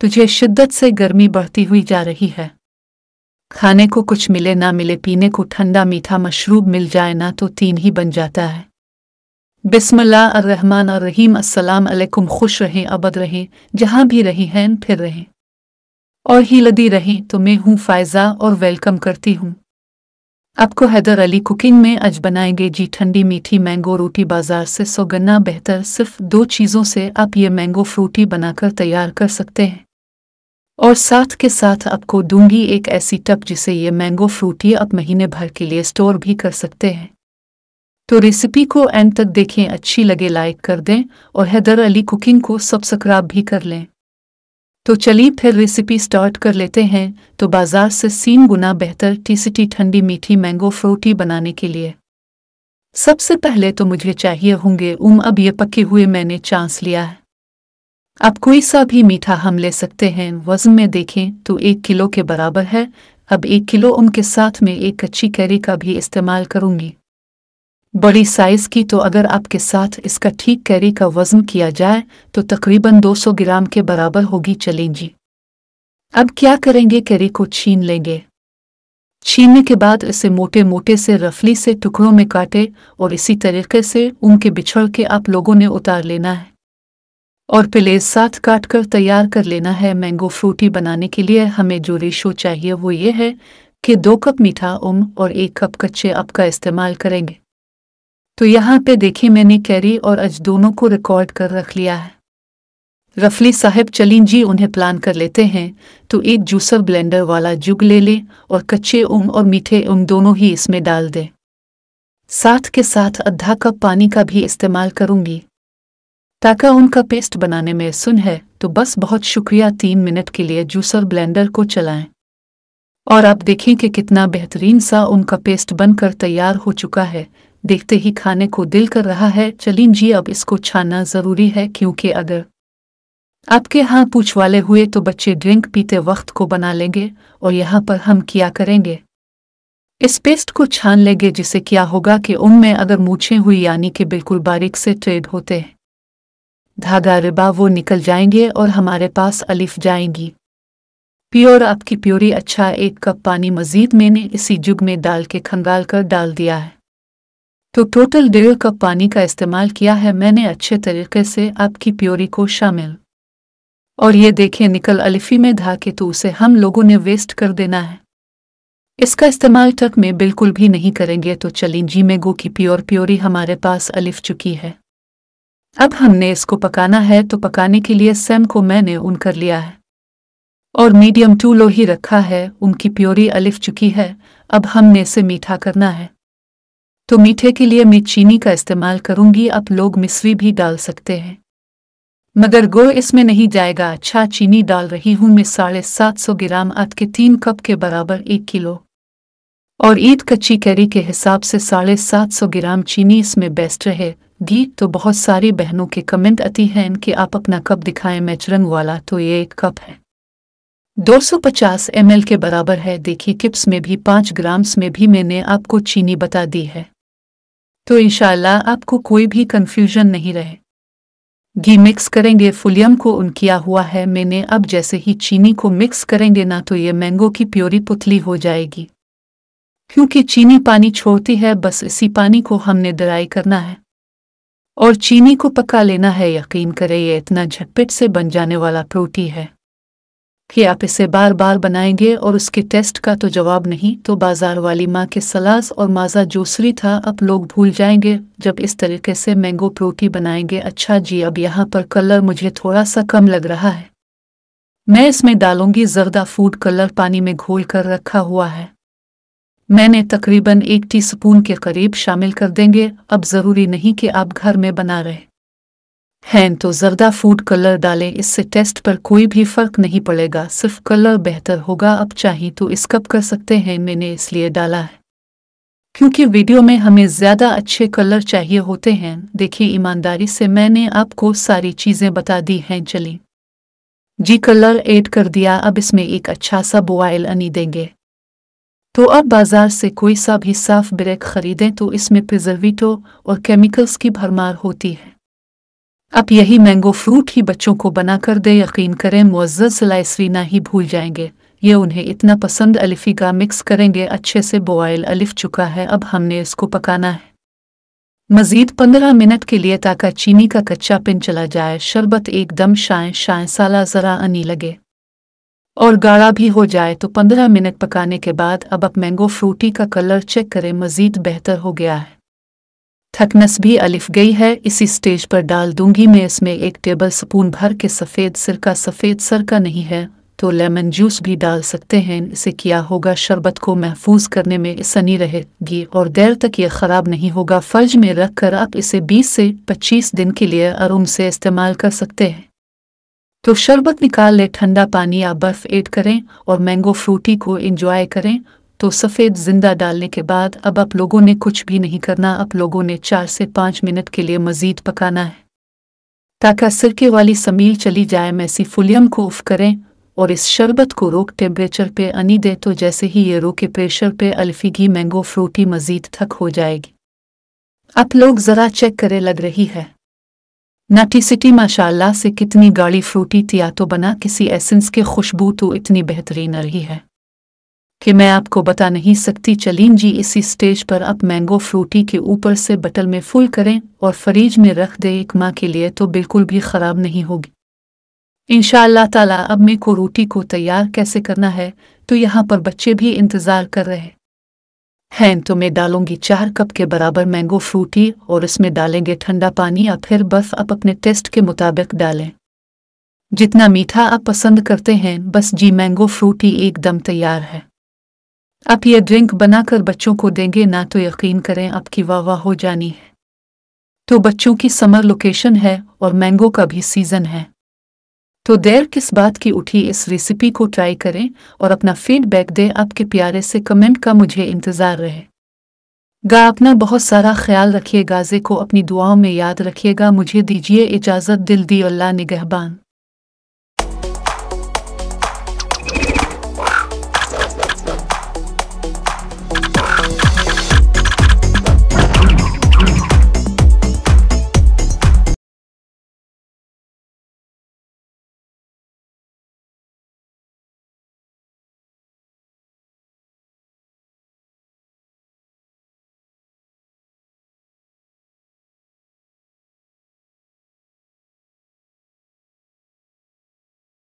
तुझे शिद्दत से गर्मी बढ़ती हुई जा रही है खाने को कुछ मिले ना मिले पीने को ठंडा मीठा मशरूब मिल जाए ना तो तीन ही बन जाता है और रहीम अस्सलाम अलैकुम खुश रहें अबद रहें जहां भी रही हैं फिर रहें और ही लदी रहें तो मैं हूं फ़ायज़ा और वेलकम करती हूँ आपको हैदर अली कुकिंग में आज बनाएंगे जी ठंडी मीठी मैंगो रोटी बाजार से सौगन्ना बेहतर सिर्फ दो चीज़ों से आप ये मैंगो फ्रूटी बनाकर तैयार कर सकते हैं और साथ के साथ आपको दूंगी एक ऐसी टप जिसे ये मैंगो फ्रूटी आप महीने भर के लिए स्टोर भी कर सकते हैं तो रेसिपी को एंड तक देखें अच्छी लगे लाइक कर दें और हैदर अली कुकिंग को सब्सक्राइब भी कर लें तो चलिए फिर रेसिपी स्टार्ट कर लेते हैं तो बाजार से सीन गुना बेहतर टीसीटी ठंडी मीठी मैंगो फ्रूटी बनाने के लिए सबसे पहले तो मुझे चाहिए होंगे उम अब ये पके हुए मैंने चांस लिया है आप कोई सा भी मीठा हम ले सकते हैं वजन में देखें तो एक किलो के बराबर है अब एक किलो उनके साथ में एक कच्ची कैरी का भी इस्तेमाल करूंगी बड़ी साइज की तो अगर आपके साथ इसका ठीक कैरी का वजन किया जाए तो तकरीबन 200 ग्राम के बराबर होगी चलेंगी अब क्या करेंगे कैरी को छीन लेंगे छीनने के बाद इसे मोटे मोटे से रफली से टुकड़ों में काटे और इसी तरीके से उनके बिछड़ के आप लोगों ने उतार लेना है और पिले साथ काट कर तैयार कर लेना है मैंगो फ्रूटी बनाने के लिए हमें जो रेशो चाहिए वो ये है कि दो कप मीठा उम और एक कप कच्चे अप का इस्तेमाल करेंगे तो यहाँ पे देखिए मैंने कैरी और अज दोनों को रिकॉर्ड कर रख लिया है रफली साहब चलीन जी उन्हें प्लान कर लेते हैं तो एक जूसर ब्लेंडर वाला जुग ले लें और कच्चे उम और मीठे उम दोनों ही इसमें डाल दें साथ के साथ आधा कप पानी का भी इस्तेमाल करूंगी ताका उनका पेस्ट बनाने में सुन है तो बस बहुत शुक्रिया तीन मिनट के लिए जूसर ब्लेंडर को चलाएं और आप देखें कि कितना बेहतरीन सा उनका पेस्ट बनकर तैयार हो चुका है देखते ही खाने को दिल कर रहा है चलिन जी अब इसको छाना ज़रूरी है क्योंकि अगर आपके यहाँ पूछ वाले हुए तो बच्चे ड्रिंक पीते वक्त को बना लेंगे और यहाँ पर हम क्या करेंगे इस पेस्ट को छान लेंगे जिसे क्या होगा कि उनमें अगर मूछें हुई यानी कि बिल्कुल बारीक से ट्रेड होते हैं धागा रिबा वो निकल जाएंगे और हमारे पास अलिफ जाएंगी प्योर आपकी प्योरी अच्छा एक कप पानी मज़ीद मैंने इसी जुग में डाल के खंगाल कर डाल दिया है तो टोटल डेढ़ कप पानी का इस्तेमाल किया है मैंने अच्छे तरीके से आपकी प्योरी को शामिल और ये देखें निकल अलिफी में धाके तो उसे हम लोगों ने वेस्ट कर देना है इसका इस्तेमाल तक में बिल्कुल भी नहीं करेंगे तो चलें जी मैगो गो की प्योर प्योरी हमारे पास अलिफ चुकी है अब हमने इसको पकाना है तो पकाने के लिए सेम को मैंने उन कर लिया है और मीडियम टू लो ही रखा है उनकी प्योरी अलिफ चुकी है अब हमने इसे मीठा करना है तो मीठे के लिए मैं चीनी का इस्तेमाल करूंगी आप लोग मिसरी भी डाल सकते हैं मगर गो इसमें नहीं जाएगा अच्छा चीनी डाल रही हूं मैं साढ़े सात सौ ग्राम आठ के तीन कप के बराबर एक किलो और ईद कच्ची कैरी के हिसाब से साढ़े सात सौ ग्राम चीनी इसमें बेस्ट रहे भी तो बहुत सारी बहनों के कमेंट आती हैं कि आप अपना कप दिखाएं मैच रंग वाला तो ये एक कप है 250 ml के बराबर है देखिए किप्स में भी 5 ग्राम्स में भी मैंने आपको चीनी बता दी है तो इनशाला आपको कोई भी कन्फ्यूजन नहीं रहे घी मिक्स करेंगे फुलियम को उन किया हुआ है मैंने अब जैसे ही चीनी को मिक्स करेंगे ना तो ये मैंगो की प्योरी पुतली हो जाएगी क्योंकि चीनी पानी छोड़ती है बस इसी पानी को हमने ड्राई करना है और चीनी को पका लेना है यकीन करें ये इतना झटपट से बन जाने वाला प्रोटी है कि आप इसे बार बार बनाएंगे और उसके टेस्ट का तो जवाब नहीं तो बाजार वाली माँ के सलास और माजा जूसरी था अब लोग भूल जाएंगे जब इस तरीके से मैंगो प्रोटी बनाएंगे अच्छा जी अब यहाँ पर कलर मुझे थोड़ा सा कम लग रहा है मैं इसमें डालूंगी जर्दा फूड कलर पानी में घोल कर रखा हुआ है मैंने तकरीबन एक टी स्पून के करीब शामिल कर देंगे अब ज़रूरी नहीं कि आप घर में बना रहे हैं तो जर्दा फूड कलर डालें इससे टेस्ट पर कोई भी फ़र्क नहीं पड़ेगा सिर्फ कलर बेहतर होगा अब चाहें तो इस कब कर सकते हैं मैंने इसलिए डाला है क्योंकि वीडियो में हमें ज़्यादा अच्छे कलर चाहिए होते हैं देखिए ईमानदारी से मैंने आपको सारी चीज़ें बता दी हैं चली जी कलर ऐड कर दिया अब इसमें एक अच्छा सा बोआइल अनी देंगे तो अब बाजार से कोई सा भी साफ ब्रेक खरीदें तो इसमें प्रिजर्वेटिव और केमिकल्स की भरमार होती है अब यही मैंगो फ्रूट ही बच्चों को बनाकर दे यकीन करें मुआजत सलाइसरीना ही भूल जाएंगे ये उन्हें इतना पसंद अलिफी का मिक्स करेंगे अच्छे से बॉयल अलिफ चुका है अब हमने इसको पकाना है मज़ीद पंद्रह मिनट के लिए ताका चीनी का कच्चा पिन चला जाए शरबत एकदम शाएँ शाएँ साला ज़रा अनी लगे और गाढ़ा भी हो जाए तो 15 मिनट पकाने के बाद अब आप मैंगो फ्रूटी का कलर चेक करें मज़ीद बेहतर हो गया है थकनस भी अलिफ गई है इसी स्टेज पर डाल दूंगी मैं इसमें एक टेबल स्पून भर के सफ़ेद सिरका सफ़ेद सरका नहीं है तो लेमन जूस भी डाल सकते हैं इसे किया होगा शरबत को महफूज करने में सनी रहेगी और देर तक यह ख़राब नहीं होगा फ़र्ज में रख कर आप इसे 20 से 25 दिन के लिए आराम से इस्तेमाल कर सकते हैं तो शरबत निकाल ले ठंडा पानी या बर्फ ऐड करें और मैंगो फ्रूटी को इंजॉय करें तो सफ़ेद ज़िंदा डालने के बाद अब आप लोगों ने कुछ भी नहीं करना आप लोगों ने चार से पाँच मिनट के लिए मज़ीद पकाना है ताकि सिरके वाली समील चली जाए मैसी फुलियम को उफ करें और इस शरबत को रोक टेम्परेचर पे अनी दे तो जैसे ही ये रोके प्रेशर पे अल्फी घी मैंगो फ्रूटी मज़ीद थक हो जाएगी आप लोग ज़रा चेक करें लग रही है नटी सिटी माशाल्लाह से कितनी गाढ़ी फ्रूटी तिया तो बना किसी एसेंस की खुशबू तो इतनी बेहतरीन रही है कि मैं आपको बता नहीं सकती चलीन जी इसी स्टेज पर आप मैंगो फ्रूटी के ऊपर से बटल में फुल करें और फ्रीज में रख दें एक माह के लिए तो बिल्कुल भी ख़राब नहीं होगी इन ताला अब मे को रोटी को तैयार कैसे करना है तो यहाँ पर बच्चे भी इंतज़ार कर रहे हैं हैं तो मैं डालूंगी चार कप के बराबर मैंगो फ्रूटी और इसमें डालेंगे ठंडा पानी या फिर बर्फ आप अपने टेस्ट के मुताबिक डालें जितना मीठा आप पसंद करते हैं बस जी मैंगो फ्रूटी एकदम तैयार है आप ये ड्रिंक बनाकर बच्चों को देंगे ना तो यकीन करें आपकी वाह वाह हो जानी है तो बच्चों की समर लोकेशन है और मैंगो का भी सीज़न है तो देर किस बात की उठी इस रेसिपी को ट्राई करें और अपना फीडबैक दें आपके प्यारे से कमेंट का मुझे इंतज़ार रहे गा अपना बहुत सारा ख्याल रखिए गाजे को अपनी दुआओं में याद रखिएगा मुझे दीजिए इजाज़त दिल दी अल्लाह निगहबान